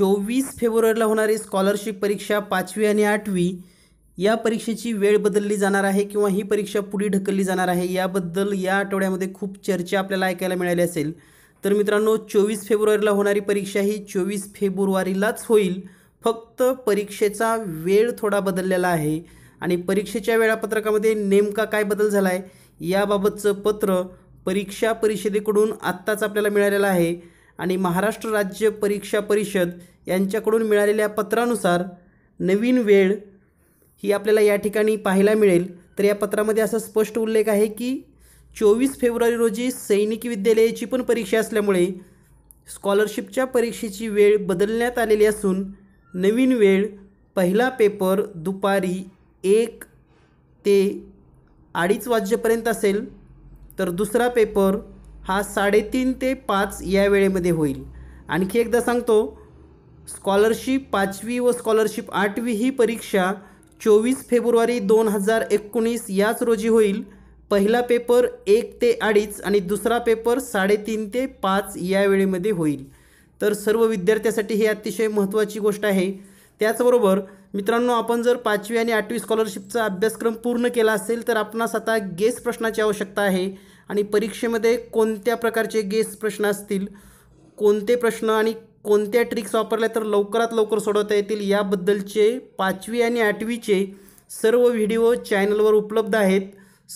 चोवीस फेब्रुवारीला होणारी स्कॉलरशिप परीक्षा पाचवी आणि आठवी या परीक्षेची वेळ बदलली जाणार आहे किंवा ही परीक्षा पुढे ढकलली जाणार आहे याबद्दल या आठवड्यामध्ये खूप चर्चा आपल्याला ऐकायला मिळाली असेल तर मित्रांनो चोवीस फेब्रुवारीला होणारी परीक्षा ही चोवीस फेब्रुवारीलाच होईल फक्त परीक्षेचा वेळ थोडा बदललेला आहे आणि परीक्षेच्या वेळापत्रकामध्ये नेमका काय बदल झाला आहे याबाबतचं पत्र परीक्षा परिषदेकडून आत्ताच आपल्याला मिळालेलं आहे आणि महाराष्ट्र राज्य परीक्षा परिषद यांच्याकडून मिळालेल्या पत्रानुसार नवीन वेळ ही आपल्याला या ठिकाणी पाहायला मिळेल तर या पत्रामध्ये असा स्पष्ट उल्लेख आहे की चोवीस फेब्रुवारी रोजी सैनिक विद्यालयाची पण परीक्षा असल्यामुळे स्कॉलरशिपच्या परीक्षेची वेळ बदलण्यात आलेली असून नवीन वेळ पहिला पेपर दुपारी एक ते अडीच वाजेपर्यंत असेल तर दुसरा पेपर हा साडेतीन ते पाच या वेळेमध्ये होईल आणखी एकदा सांगतो स्कॉलरशिप पाचवी व स्कॉलरशिप आठवी ही परीक्षा चोवीस फेब्रुवारी दोन हजार एकोणीस याच रोजी होईल पहिला पेपर एक ते अडीच आणि दुसरा पेपर साडेतीन ते पाच या वेळेमध्ये होईल तर सर्व विद्यार्थ्यासाठी ही अतिशय महत्त्वाची गोष्ट आहे त्याचबरोबर मित्रांनो आपण जर पाचवी आणि आठवी स्कॉलरशिपचा अभ्यासक्रम पूर्ण केला असेल तर आपणास आता गेस प्रश्नाची आवश्यकता आहे आणि परीक्षेमध्ये कोणत्या प्रकारचे गेस प्रश्न असतील कोणते प्रश्न आणि कोणत्या ट्रिक्स वापरल्या तर लवकरात लवकर सोडवता येतील याबद्दलचे पाचवी आणि आठवीचे सर्व व्हिडिओ चॅनलवर उपलब्ध आहेत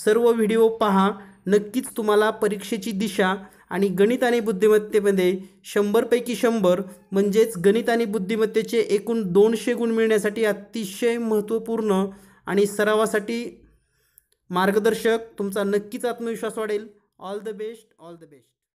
सर्व व्हिडिओ पहा नक्कीच तुम्हाला परीक्षेची दिशा आणि गणित आणि बुद्धिमत्तेमध्ये शंभरपैकी शंभर म्हणजेच गणित आणि बुद्धिमत्तेचे एकूण दोनशे गुण मिळण्यासाठी अतिशय महत्त्वपूर्ण आणि सरावासाठी मार्गदर्शक तुमचा नक्कीच आत्मविश्वास वाढेल all the best all the best